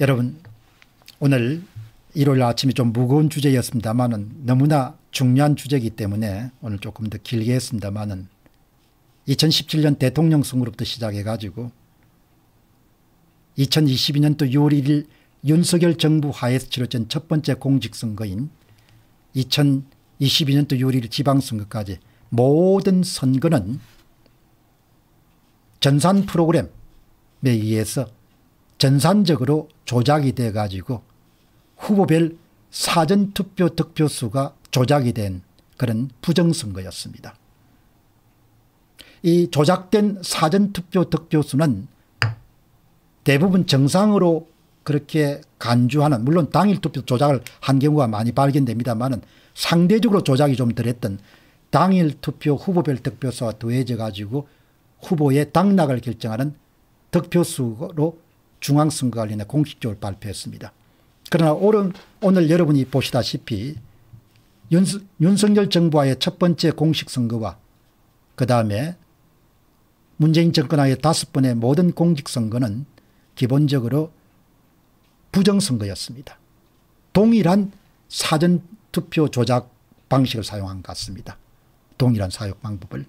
여러분 오늘 일요일 아침이 좀 무거운 주제였습니다만은 너무나 중요한 주제이기 때문에 오늘 조금 더 길게 했습니다만은 2017년 대통령 선거로부터 시작해 가지고 2022년도 6월 1일 윤석열 정부 하에서 치러진 첫 번째 공직선거인 2022년도 6월 1일 지방선거까지 모든 선거는 전산 프로그램에 의해서 전산적으로 조작이 돼 가지고 후보별 사전투표 득표수가 조작이 된 그런 부정선거였습니다. 이 조작된 사전투표 득표수는 대부분 정상으로 그렇게 간주하는 물론 당일 투표 조작을 한 경우가 많이 발견됩니다만 상대적으로 조작이 좀 덜했던 당일 투표 후보별 득표수와 더해져 가지고 후보의 당락을 결정하는 득표수로 중앙선거관리위원회 공식적으로 발표했습니다. 그러나 오른, 오늘 여러분이 보시다시피 윤, 윤석열 정부와의 첫 번째 공식 선거와 그 다음에 문재인 정권하의 다섯 번의 모든 공직선거는 기본적으로 부정선거였습니다. 동일한 사전투표 조작 방식을 사용한 것 같습니다. 동일한 사용 방법을.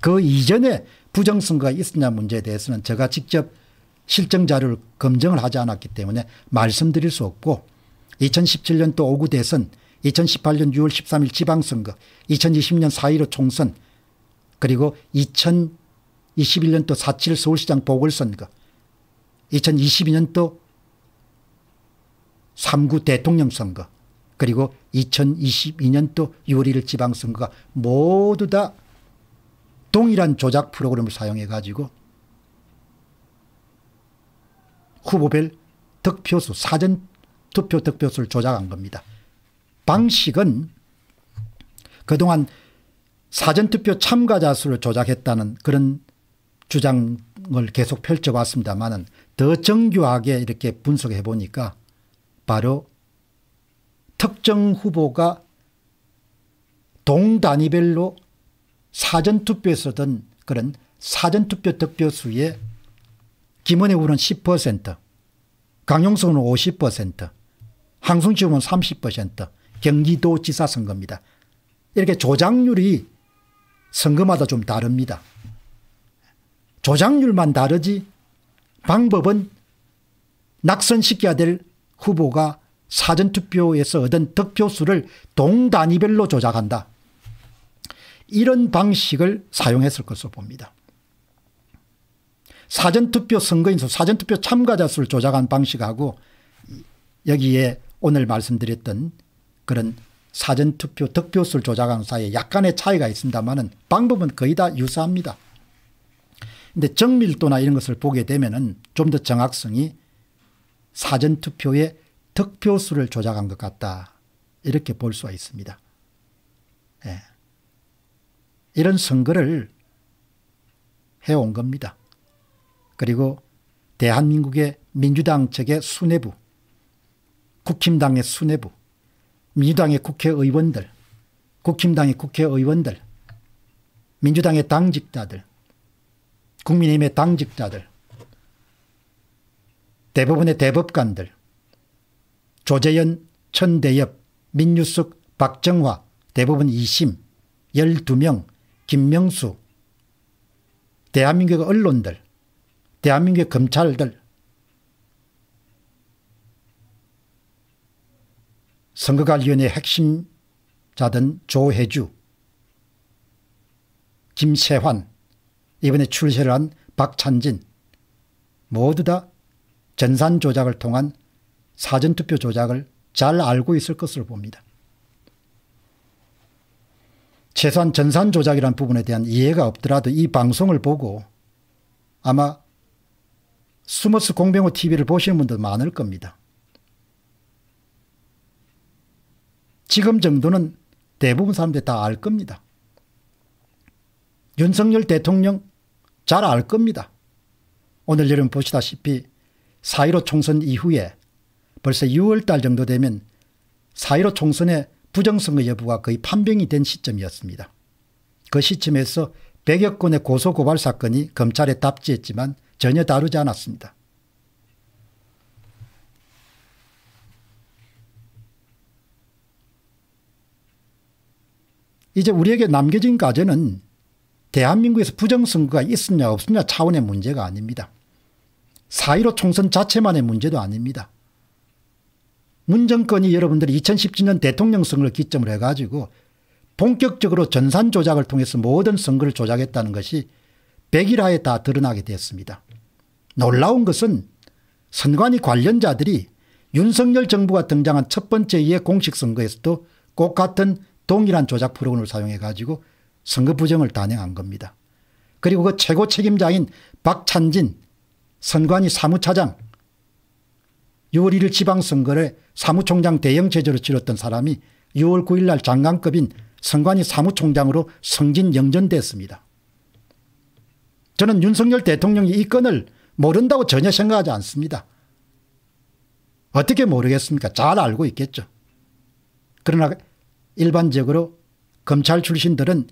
그 이전에 부정선거가 있었냐 문제에 대해서는 제가 직접 실정 자료를 검증을 하지 않았기 때문에 말씀드릴 수 없고 2017년 도 5구 대선 2018년 6월 13일 지방선거 2020년 4.15 총선 그리고 2021년 도4.7 서울시장 보궐선거 2022년 도 3구 대통령 선거 그리고 2022년 도 6월 1일 지방선거가 모두 다 동일한 조작 프로그램을 사용해 가지고 후보별 득표수 사전 투표 득표수를 조작한 겁니다. 방식은 그동안 사전투표 참가자 수를 조작했다는 그런 주장을 계속 펼쳐왔습니다만 더 정교하게 이렇게 분석해 보니까 바로 특정 후보가 동단위별로 사전투표에서 든 그런 사전투표 득표수의 김은혜군는 10%, 강용석은 50%, 항순지원은 30%, 경기도지사 선거입니다. 이렇게 조작률이 선거마다 좀 다릅니다. 조작률만 다르지 방법은 낙선시켜야 될 후보가 사전투표에서 얻은 득표수를 동단위별로 조작한다. 이런 방식을 사용했을 것으로 봅니다. 사전투표 선거인수 사전투표 참가자 수를 조작한 방식하고 여기에 오늘 말씀드렸던 그런 사전투표 득표수를 조작하는 사이에 약간의 차이가 있습니다만 방법은 거의 다 유사합니다. 근데 정밀도나 이런 것을 보게 되면 좀 더 정확성이 사전투표의 득표수를 조작한 것 같다 이렇게 볼 수가 있습니다. 예. 이런 선거를 해온 겁니다. 그리고 대한민국의 민주당 측의 수뇌부, 국힘당의 수뇌부, 민주당의 국회의원들, 국힘당의 국회의원들, 민주당의 당직자들, 국민의힘의 당직자들, 대법원의 대법관들, 조재현, 천대엽, 민유숙, 박정화, 대법원 2심, 12명, 김명수, 대한민국의 언론들, 대한민국의 검찰들 선거관리위원회 핵심자든 조혜주 김세환 이번에 출세를 한 박찬진 모두 다 전산 조작을 통한 사전투표 조작을 잘 알고 있을 것으로 봅니다. 최소한 전산 조작이라는 부분에 대한 이해가 없더라도 이 방송을 보고 아마 스머스 공병호 TV를 보시는 분들 많을 겁니다. 지금 정도는 대부분 사람들다 알 겁니다. 윤석열 대통령 잘 알 겁니다. 오늘 여러분 보시다시피 4.15 총선 이후에 벌써 6월달 정도 되면 4.15 총선의 부정선거 여부가 거의 판명이 된 시점이었습니다. 그 시점에서 100여 건의 고소고발 사건이 검찰에 답지했지만 전혀 다루지 않았습니다. 이제 우리에게 남겨진 과제는 대한민국에서 부정선거가 있었냐 없었냐 차원의 문제가 아닙니다. 4.15 총선 자체만의 문제도 아닙니다. 문정권이 여러분들이 2017년 대통령 선거를 기점으로 해가지고 본격적으로 전산 조작을 통해서 모든 선거를 조작했다는 것이 백일하에 다 드러나게 되었습니다. 놀라운 것은 선관위 관련자들이 윤석열 정부가 등장한 첫 번째 이의 공식 선거에서도 꼭 같은 동일한 조작 프로그램을 사용해 가지고 선거 부정을 단행한 겁니다. 그리고 그 최고 책임자인 박찬진 선관위 사무차장 6월 1일 지방선거를 사무총장 대형제재로 치렀던 사람이 6월 9일 날 장관급인 선관위 사무총장으로 승진 영전됐습니다. 저는 윤석열 대통령이 이 건을 모른다고 전혀 생각하지 않습니다. 어떻게 모르겠습니까? 잘 알고 있겠죠. 그러나 일반적으로 검찰 출신들은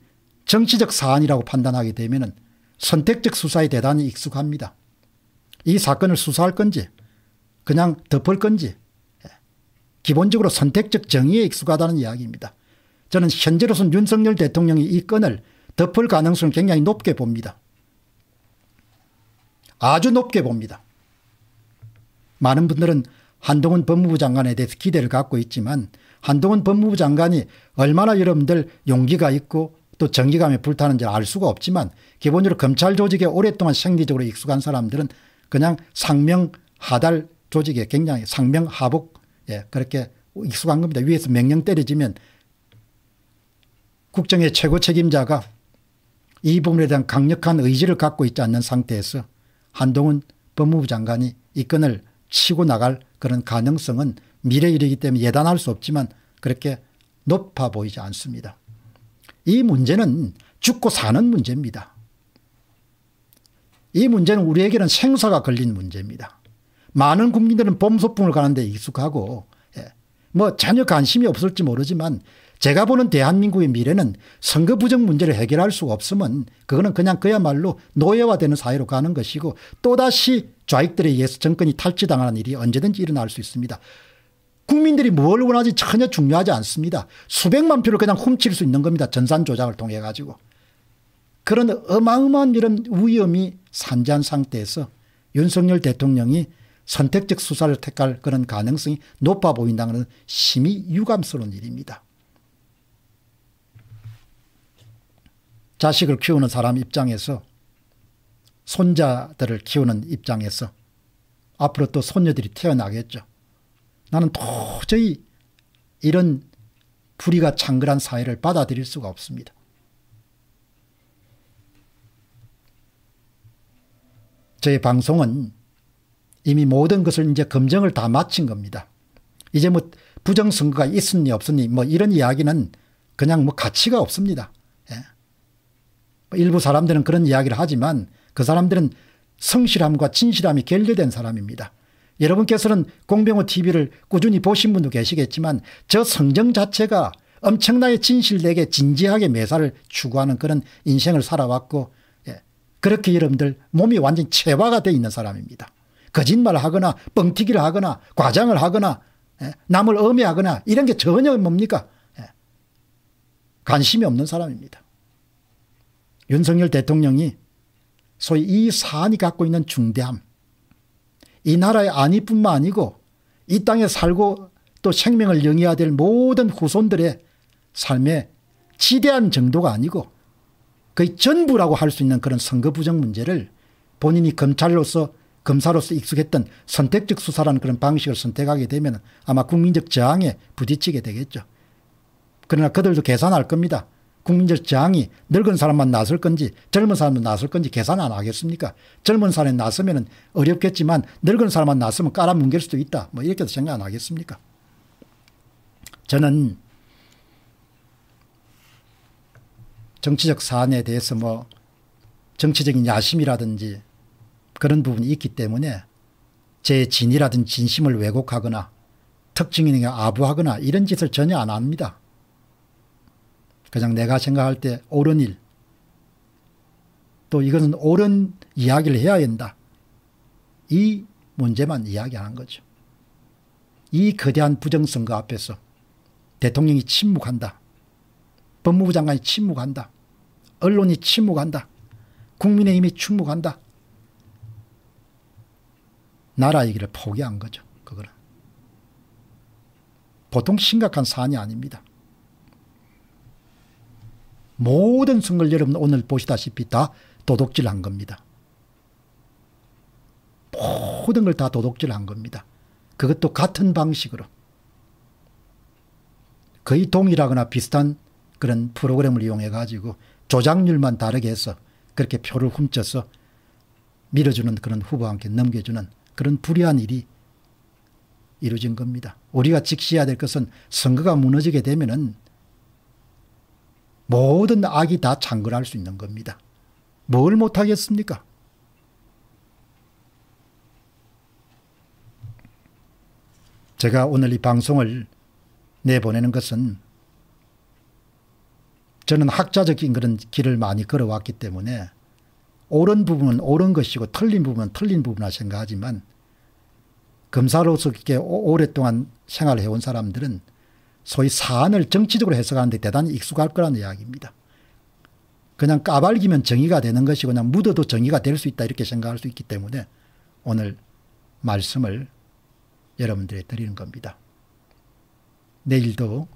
정치적 사안이라고 판단하게 되면 선택적 수사에 대단히 익숙합니다. 이 사건을 수사할 건지 그냥 덮을 건지 예, 기본적으로 선택적 정의에 익숙하다는 이야기입니다. 저는 현재로선 윤석열 대통령이 이 건을 덮을 가능성을 굉장히 높게 봅니다. 아주 높게 봅니다. 많은 분들은 한동훈 법무부 장관에 대해서 기대를 갖고 있지만 한동훈 법무부 장관이 얼마나 여러분들 용기가 있고 또 정기감에 불타는지 알 수가 없지만 기본적으로 검찰 조직에 오랫동안 생리적으로 익숙한 사람들은 그냥 상명 하달 조직에 굉장히 상명 하복 예, 그렇게 익숙한 겁니다. 위에서 명령 때려지면 국정의 최고 책임자가 이 부분에 대한 강력한 의지를 갖고 있지 않는 상태에서 한동훈 법무부 장관이 이 건을 치고 나갈 그런 가능성은 미래 일이기 때문에 예단할 수 없지만 그렇게 높아 보이지 않습니다. 이 문제는 죽고 사는 문제입니다. 이 문제는 우리에게는 생사가 걸린 문제입니다. 많은 국민들은 봄소풍을 가는데 익숙하고 예, 뭐 전혀 관심이 없을지 모르지만 제가 보는 대한민국의 미래는 선거 부정 문제를 해결할 수 없으면 그거는 그냥 그야말로 노예화되는 사회로 가는 것이고 또다시 좌익들에 의해서 정권이 탈취당하는 일이 언제든지 일어날 수 있습니다. 국민들이 뭘 원하지 전혀 중요하지 않습니다. 수백만 표를 그냥 훔칠 수 있는 겁니다. 전산 조작을 통해 가지고. 그런 어마어마한 이런 위험이 산재한 상태에서 윤석열 대통령이 선택적 수사를 택할 그런 가능성이 높아 보인다는 심히 유감스러운 일입니다. 자식을 키우는 사람 입장에서 손자들을 키우는 입장에서 앞으로 또 손녀들이 태어나겠죠. 나는 도저히 이런 불의가 창궐한 사회를 받아들일 수가 없습니다. 저희 방송은 이미 모든 것을 이제 검증을 다 마친 겁니다. 이제 뭐 부정선거가 있으니 없으니 뭐 이런 이야기는 그냥 뭐 가치가 없습니다. 일부 사람들은 그런 이야기를 하지만 그 사람들은 성실함과 진실함이 결여된 사람입니다. 여러분께서는 공병호 TV를 꾸준히 보신 분도 계시겠지만 저 성정 자체가 엄청나게 진실되게 진지하게 매사를 추구하는 그런 인생을 살아왔고 예. 그렇게 여러분들 몸이 완전 체화가 돼 있는 사람입니다. 거짓말 하거나 뻥튀기를 하거나 과장을 하거나 예. 남을 엄해하거나 이런 게 전혀 뭡니까? 예. 관심이 없는 사람입니다. 윤석열 대통령이 소위 이 사안이 갖고 있는 중대함 이 나라의 안위뿐만 아니고 이 땅에 살고 또 생명을 영위해야 될 모든 후손들의 삶에 지대한 정도가 아니고 거의 전부라고 할 수 있는 그런 선거 부정 문제를 본인이 검찰로서 검사로서 익숙했던 선택적 수사라는 그런 방식을 선택하게 되면 아마 국민적 저항에 부딪히게 되겠죠. 그러나 그들도 계산할 겁니다. 국민적 저항이 늙은 사람만 나설 건지 젊은 사람만 나설 건지 계산 안 하겠습니까? 젊은 사람이 나서면 어렵겠지만 늙은 사람만 나서면 깔아뭉갤 수도 있다. 뭐 이렇게도 생각 안 하겠습니까? 저는 정치적 사안에 대해서 뭐 정치적인 야심이라든지 그런 부분이 있기 때문에 제 진이라든지 진심을 왜곡하거나 특징이나 아부하거나 이런 짓을 전혀 안 합니다. 그냥 내가 생각할 때 옳은 일, 또 이것은 옳은 이야기를 해야 한다. 이 문제만 이야기하는 거죠. 이 거대한 부정선거 앞에서 대통령이 침묵한다. 법무부 장관이 침묵한다. 언론이 침묵한다. 국민의힘이 침묵한다. 나라 얘기를 포기한 거죠. 그거는. 보통 심각한 사안이 아닙니다. 모든 선을 여러분 오늘 보시다시피 다 도둑질한 겁니다. 모든 걸 다 도둑질한 겁니다. 그것도 같은 방식으로 거의 동일하거나 비슷한 그런 프로그램을 이용해 가지고 조작률만 다르게 해서 그렇게 표를 훔쳐서 밀어주는 그런 후보한테 넘겨주는 그런 불의한 일이 이루어진 겁니다. 우리가 직시해야 될 것은 선거가 무너지게 되면은 모든 악이 다 창궐할 수 있는 겁니다. 뭘 못하겠습니까? 제가 오늘 이 방송을 내보내는 것은 저는 학자적인 그런 길을 많이 걸어왔기 때문에 옳은 부분은 옳은 것이고 틀린 부분은 틀린 부분이라 생각하지만 검사로서 이렇게 오랫동안 생활해온 사람들은 소위 사안을 정치적으로 해석하는데 대단히 익숙할 거라는 이야기입니다. 그냥 까발기면 정의가 되는 것이고 그냥 묻어도 정의가 될 수 있다 이렇게 생각할 수 있기 때문에 오늘 말씀을 여러분들이 드리는 겁니다. 내일도